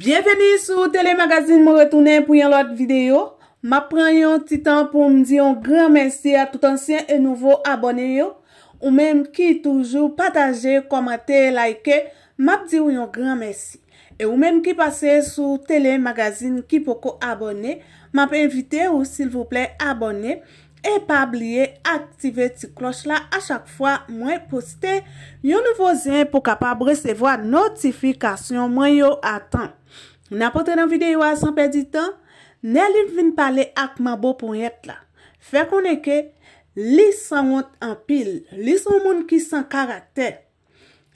Bienveni sou telemagazine mou retounen pou yon lot videyo. Ma pran yon titan pou mdi yon gran mersi a tout ansyen e nouvo aboneyo. Ou menm ki toujou pataje, komate, laike, ma pdi yon gran mersi. E ou menm ki pase sou telemagazine ki poko abone, ma p evite ou sil vople abone. E pa bliye aktive ti kloch la a chak fwa mwen poste yon nouvo zyen pou kapab resevo a notifikasyon mwen yo atan. N apote nan videyo a san perdi tan, ne li vin pale akman bo pou yet la. Fèk mwen eke, li san moun anpil, li san moun ki san karakter.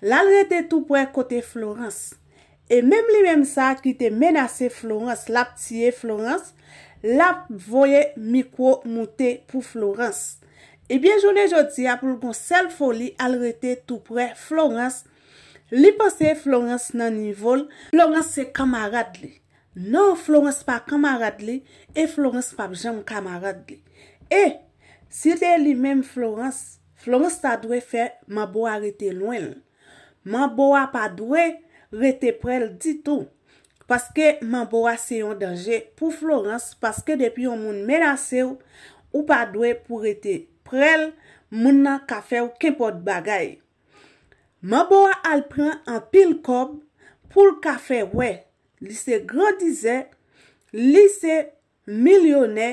La rete tou pou e kote Florence. E menm li menm sa ki te menase Florence, la ptie Florence. La voye mikwo moute pou Florence. Ebyen eh jounen jodi apil kon sel foli al rete tou pre Florence. Li pase Florence nan nivol, Florence se kamarad li. Non Florence pa kamarad li, e Florence pa jom kamarad li. E, si de li men Florence, Florence ta dwe fe, ma bo a rete lwen. Ma bo a pa dwe rete pre l ditou. Paske Manboa se yon denje pou Florence, paske depi yon moun menase ou, ou pa dwe pou rete prel, moun nan kafe ou kempot bagay. Manboa al pren an pil kob pou l'kafe we, li se grandize, li se milyone,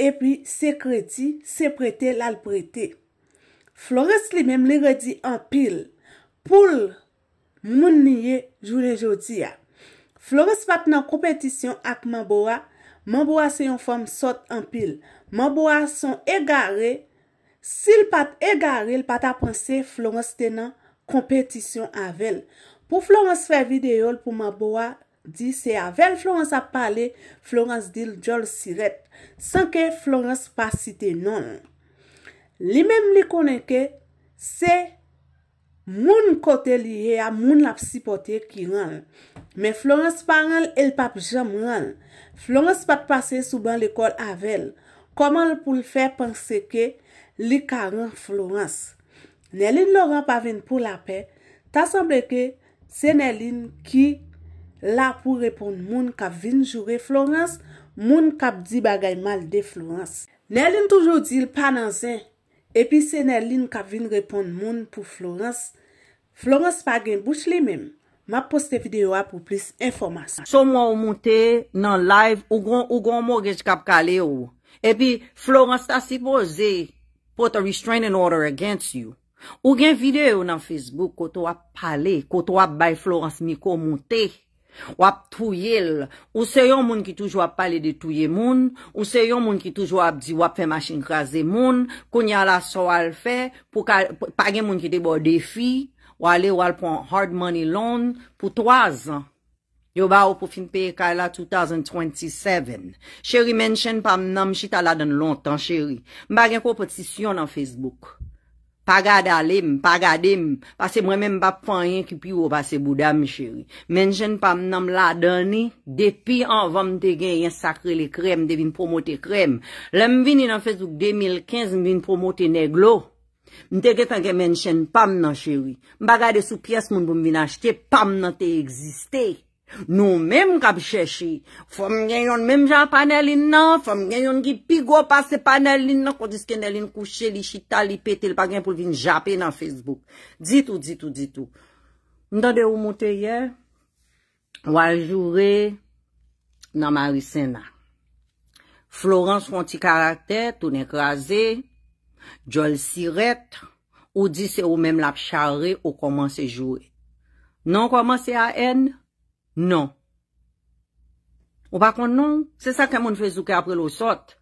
e pi se kredi, se prete lal prete. Florence li menm li redi an pil, pou l moun niye jounen joti ya. Florence pat nan kompetisyon akman Boa. Man Boa se yon fom sot an pil. Man Boa son egare. Si l pat egare, l pat apanse Florence te nan kompetisyon avel. Po Florence fè videyo, l pou man Boa di se avel. Florence ap pale, Florence dil jol siret. San ke Florence pat site nan. Li mem li konen ke, se... Moun kote liye a moun la psipote ki ngan. Me Florence pa ngan el pap jam ngan. Florence pat pase souban lekol avel. Koman pou l fè panse ke li karan Florence? Nelin Laurent pa ven pou la pe, ta semble ke se Nelin ki la pou repon moun kap vin jure Florence, moun kap di bagay mal de Florence. Nelin toujou di l panan zen. Epi se ne lin kap vin repon moun pou Florence, Florence pa gen bouch li men, ma poste videyo a pou plis informasyon. So mwa ou moun te nan live, ou gon moun genj kap kale ou, epi Florence ta sipo ze, pot a restraining order against you. Ou gen videyo ou nan Facebook, koto wap pale, koto wap bay Florence miko moun te. Wap pou yel, ou se yon moun ki touj wap pale de touye moun, ou se yon moun ki touj wap di wap fe masin graze moun, koun ya la sou al fe, pou pagyen moun ki te bo defi, wale wale pon hard money loan pou 3 an. Yo ba ou pou finpeye ka la 2027. Sherry menchen pa mnam chita la den lontan, Sherry. Mbagyen ko potisyon nan Facebook. Pa gade alem, pa gade em, pa se mwen men mbap fanyen ki pi ou pa se boudam, chéri. Menjen pam nanm la doni, depi an vam te gen yon sakre le krem, de vin promote krem. Le m vin in an fezouk 2015, m vin promote neglo. M te ke fange menjen pam nan, chéri. M bagade sou pias moun pou m vin achete, pam nan te existe. Nou menm kwa bi chèche, fòm gen yon menm jan panelin nan, fòm gen yon ki pigò pa se panelin nan, kwa diske nelin kouche li chita li pete, li pa gen pou vin japè nan Facebook. Ditou, ditou, ditou. Ndade ou moutè ye, wal jure nan Marissena. Florence fonti karakter, tou nen krasè, jol siret, ou disè ou menm lap charè, ou komanse jure. Non komanse a enn? Non. Ou bakon non, se sa ke moun fe souke apre lo sot,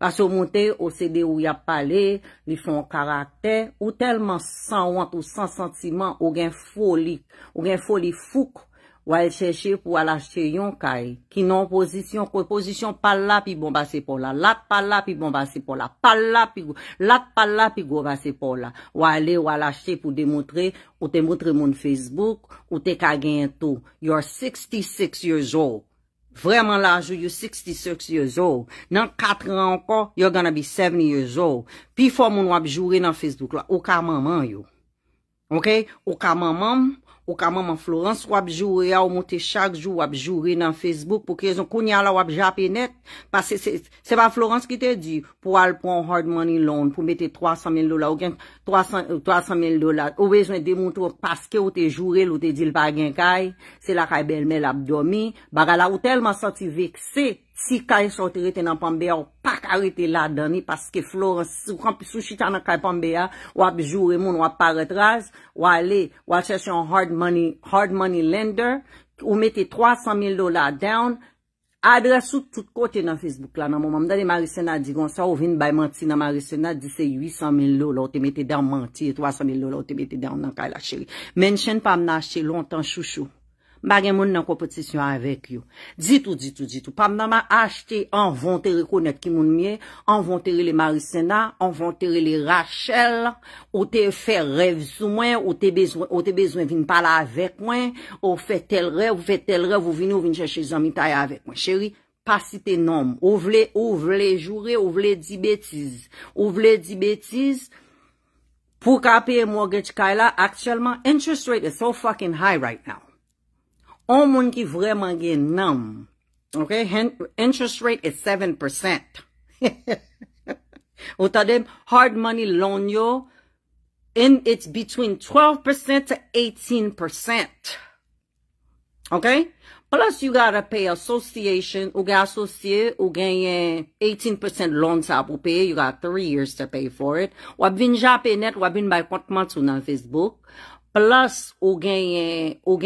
pas yo monte, ou se de ou ya pale, li fon karakter, ou telman sanwant, ou san sentiman, ou gen foli, ou gen foli fouk, Wale chèche pou wala chè yon kaj. Ki non pozisyon, ko pozisyon pal la pi bon basè pou la. Lat pal la pi bon basè pou la. Pal la pi go. Lat pal la pi go basè pou la. Wale wala chè pou demotre. Ou te motre moun Facebook. Ou te kagè yon tou. You are 66 years old. Vreman la jou, you are 66 years old. Nan 4 an anko, you are gonna be 70 years old. Pi fò moun wap joure nan Facebook la. Ou ka maman yo. Ok? Ou ka maman yo. Ou ka maman Florence wap jure, ou moun te chak jure wap jure nan Facebook pou ki e zon kouni ala wap jap e net. Pase se pa Florence ki te di pou al proun hard money loan pou mette 300 mil dola ou gen 300 mil dola. Ou we zon demontou paske ou te jure loute di lpa genkaye, se la kaye belme lap domi, baga la ou telman soti vekse. Si kare sote rete nan pambaya, ou pak arete la dani, paske flore, sou chita nan kare pambaya, wap jure moun, wap paret raz, wale, wache se yon hard money lender, ou mette 300 mil do la down, adresou tout kote nan Facebook la nan moun. Mandele Marisena digon sa, ou vin bay manti nan Marisena, di se 800 mil do la, ou te mette dan manti, 300 mil do la, ou te mette dan nan kare la cheri. Men chen pa mnache lontan chouchou. Mbage moun nan kompetisyon avek yo. Ditou, ditou, ditou. Pam nama achte, an von te rekonet ki moun miye. An von tere le Maricena. An von tere le Rachel. Ou te fe rev sou mwen. Ou te bezwen vin pala avek mwen. Ou fe tel rev. Ou fe tel rev. Ou vin ou vin chèche zanmita ya avek mwen. Chéri, pasi te nom. Ou vle, ou vle jure. Ou vle di betiz. Ou vle di betiz. Pou kape mwagaj kaila, e akselman, interest rate is so fucking high right now. on moun ki vreman gen nam. Ok, interest rate is 7%. Ou dem hard money loan yo, and it's between 12% to 18%. Okay? Plus you gotta pay association, ou gen asosye, ou gen yen 18% loan sa pou pay, you got 3 years to pay for it. Wap vin ja pay net, wap vin bay 4 months ou nan Facebook. Plus ou gen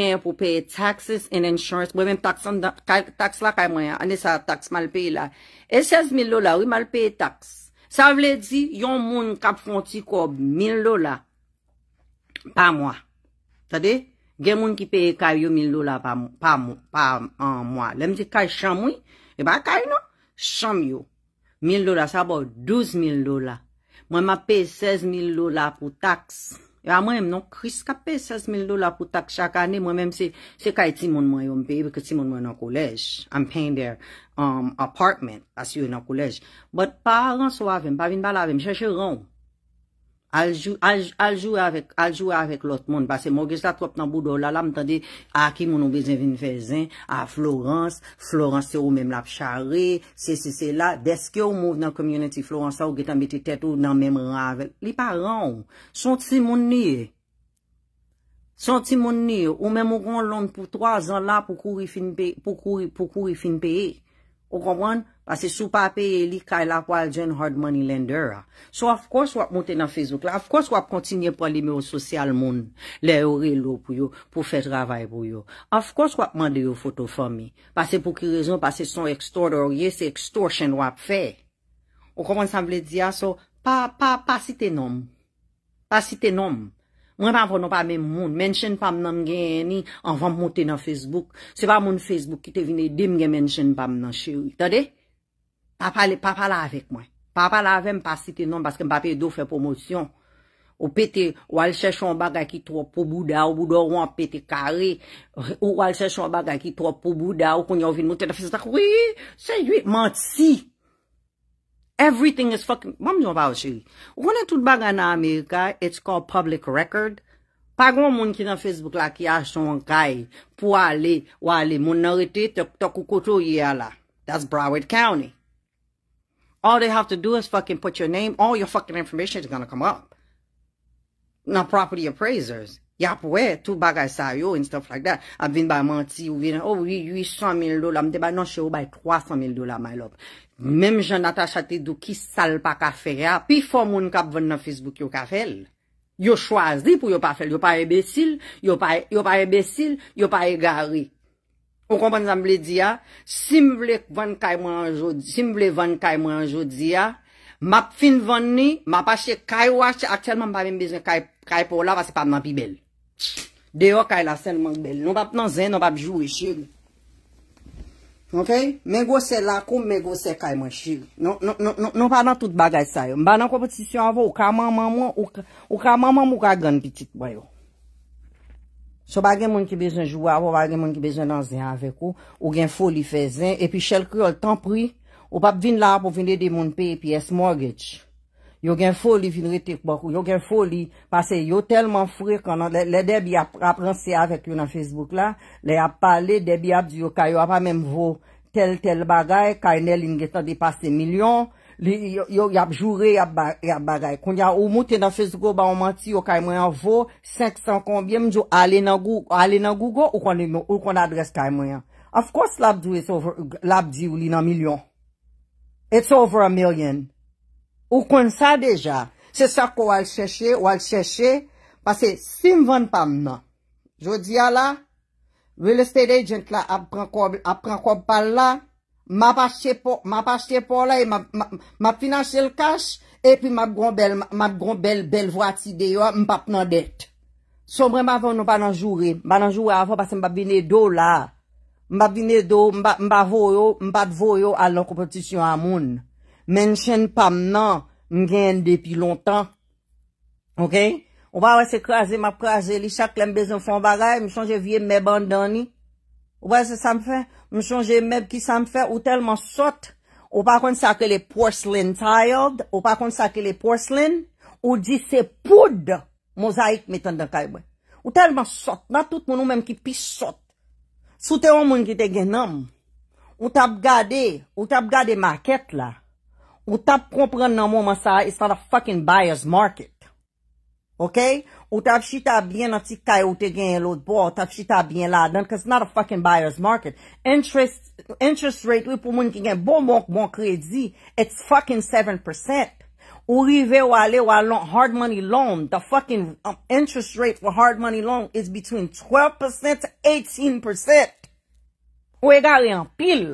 yen pou pay taxes and insurance, ou gen tax la kay mwen ya, ane sa tax mal pay la. E 16000 lola, ou mal pay tax. Sa vle di, yon moun kap fonti ko 1000 lola, pa mwa, sa dey? Gen moun ki pe e kay yo mil do la pa moun, pa moun, pa moun mwa. Lem se kay chanm woy, e ba kay nou, chanm yo. Mil do la sa bo 12 mil do la. Mwen ma pe 16 mil do la pou taks. E a mwen mnon kris ka pe 16 mil do la pou taks chak ane. Mwen mwen mse, se kay timon mwen yon pe, veke timon mwen nan kolej. Am pen der, apartment, as yo nan kolej. But pa ran so aven, pa vin bal aven, cheche ronm. Al jwè avèk lòt moun. Basè mò gè sa tròp nan boudò la, la m'tande a ki moun nou bezè vin vèzè, a Florence, Florence se ou mèm la p'chare, se se se la. Deske ou mouv nan komyoneti Florence sa ou gè tan bete tèt ou nan mèm ran avèk. Li paran ou, son ti moun nye. Son ti moun nye, ou mèm moun ron loun pou 3 an la pou kouri fin peye. E. Ou kompwann? Pase sou pape e li kailap wale jen hard money lender a. So of course wap monte nan Facebook la. Of course wap kontinye polime ou sosyal moun. Le orelo pou yo pou fet ravay pou yo. Of course wap mande yo foto fomi. Pase pou ki rezon, pase son extortor ye, se extortion wap fe. Ou koman san vle diya so, pa, pa, pa si te nom. Pa si te nom. Mwen pa vono pa men moun. Mensyen pa mnen geni, an van monte nan Facebook. Se va moun Facebook ki te vine, dem gen mensyen pa mnen chewi. Tade? Pa pale, pa pale avek mwen. Pa pale avem pa site nan, paske m pa pe do fe promosyon. Ou pete, ou al sechon bagan ki tro po bouda, ou bouda ou an pete kare, ou al sechon bagan ki tro po bouda, ou kon yon vin mou tete fise tak, wiii, se yu e mantsi. Everything is fucking, mwam jon pa ou chiri. Ou konen tout bagan na Amerika, it's called public record, pa gwen moun ki nan Facebook la ki a chon kay, pou wale, wale, moun narete, toku koto yi ala. That's Broward County. All they have to do is fucking put your name. All your fucking information is going to come up. Not property appraisers. Yap, wè. Tout bagay sa yo and stuff like that. A bin bay manti ou bin... Oh, yi yu is son mil dola. Mde bay nan se yo bay 300 mil dola, my love. Mem jen ata chate do ki sal pa ka fè ya. Ah, Pi fò moun kap vè nan Facebook yo ka fèl. Yo chwazi pou yo pa fèl. Yo pa e besil. Yo pa e besil. Yo pa e garik. O komponizan mwen di ya, sim vle vwen kay mwen anjou di ya, map fin vwen ni, map asye kay wache ak chelman mpave mbezen kay pou la vase pap nan pi bel. Deyo kay la sen man bel, nou pap nan zen, nou pap jou wechil. Ok, men gose la koum men gose kay mwen chil. Nou non, non, non, pa nan tout bagay sayo, mba nan komposisyon avon, ou ka mamman mwen, ou ka mamman mwen ou ka gan pitik bayo. So bagen moun ki bezen jouwa, ou bagen moun ki bezen anzen avèk ou, ou gen foli fezen, epi chèl kri yo l'tan pri, ou pap vin la pou vinle de moun pe, epi es mortgage. Yo gen foli vin re tek bakou, yo gen foli, pase yo telman frik anan, le debi ap pransè avèk yo nan Facebook la, le ap pale debi ap diyo kayo ap amèm vo tel tel bagay, kay nel in getan depase milyon, yo yap jure yap bagay koun ya ou mouten na fez go ba ou manti yo kay mwen yo vo 500 konbyen mdjou ale nan google ou kon adres kay mwen yo of course lab di ou li nan milyon it's over a million ou kon sa deja se sa kou wal cheshe wal cheshe pase sim van pam nan jodi ya la real estate agent la ap pran kob pal la Ma pa chepo la, e ma finanche l'kash, e pi ma bon bel vwati deyo, m pa p'nandet. Somre m avon nou pa nanjoure, bananjoure avon, pasen m pa bine do la. M pa bine do, m pa vwoyo, m pa dvoyo alon kompetisyon amoun. Men chen pa m nan, m gen depi lontan. Ok? Ou pa wese kwa ze, m pa kwa ze li, chak lem bezon fon bagay, m chanje vie m e bandani. Ou pa wese sa m fe, ou pa wese sa m fe, Mwen chanje meb ki sa m fe ou telman sot. Ou pa kon sa ke le porcelain tiled. Ou pa kon sa ke le porcelain. Ou di se poud mosaik metan de kaybwen. Ou telman sot. Nan tout moun ou men ki pis sot. Sote ou moun ki te gen nam. Ou tap gade. Ou tap gade maket la. Ou tap kompran nan moun masay. It's not a fucking buyer's market. Ok? Ou ta fchi ta byen la ti kayote gen lout bo, ou ta fchi ta byen la dan, because it's not a fucking buyer's market. Interest rate ou wi pou moun ki gen bon bon, bon kredi, it's fucking 7%. Ou rive ou ale ou alon hard money loan, the fucking um, interest rate for hard money loan is between 12% to 18%. Ou e gari an pil.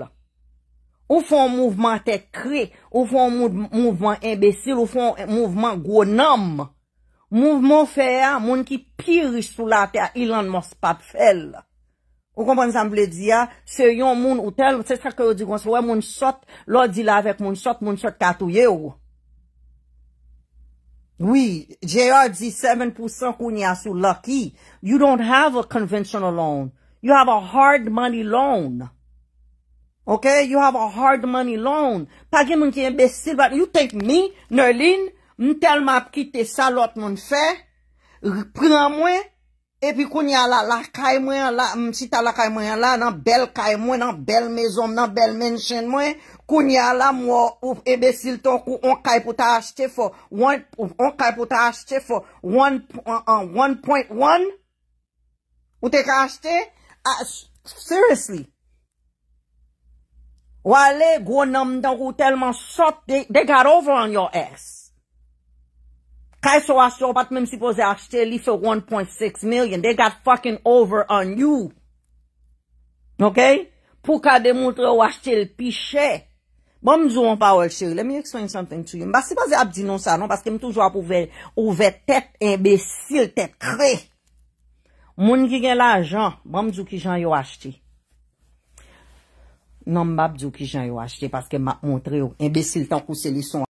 Ou fon mouvment tek kre, ou fon mouvment imbesil, ou fon mouvment gounam. Mouvment fè ya, moun ki pirish sou la te a ilan mons pap fèl. Ou kompon zan mw le di ya, se yon moun utel, se sè kè yo digon se wè moun sot, lò di la vek moun sot, moun sot katouye ou. Oui, jè yo di 7% koun ya sou laki. You don't have a conventional loan. You have a hard money loan. Ok, you have a hard money loan. Pa gen moun ki embesil, but you take me, Nerlin, m telman ap kite sa lot moun fè, pran mwen, epi koun ya la la kaj mwen la, m sita la kaj mwen la, nan bel kaj mwen, nan bel mezon, nan bel menchen mwen, koun ya la mwen, ou ebesil ton, kou on kaj pou ta ashte for, on kaj pou ta ashte for, one point one, ou te ka ashte, seriously, wale, gwo nam dan kou telman sot, they got over on your ass, Kaj so asyo, pat mèm si poze achte li fe 1.6 million. They got fucking over on you. Ok? Pou ka de moutre ou achte l'pichè. Bon mzou an pa ou el chè. Let me explain something to you. Mba si poze ap di nou sa, non? Paske m toujwa pou ve, ou ve tet, embesil, tet kre. Moun ki gen la jan, bon mzou ki jan yo achte. Non mba mzou ki jan yo achte. Paske mba moutre ou, embesil, tankou se li son.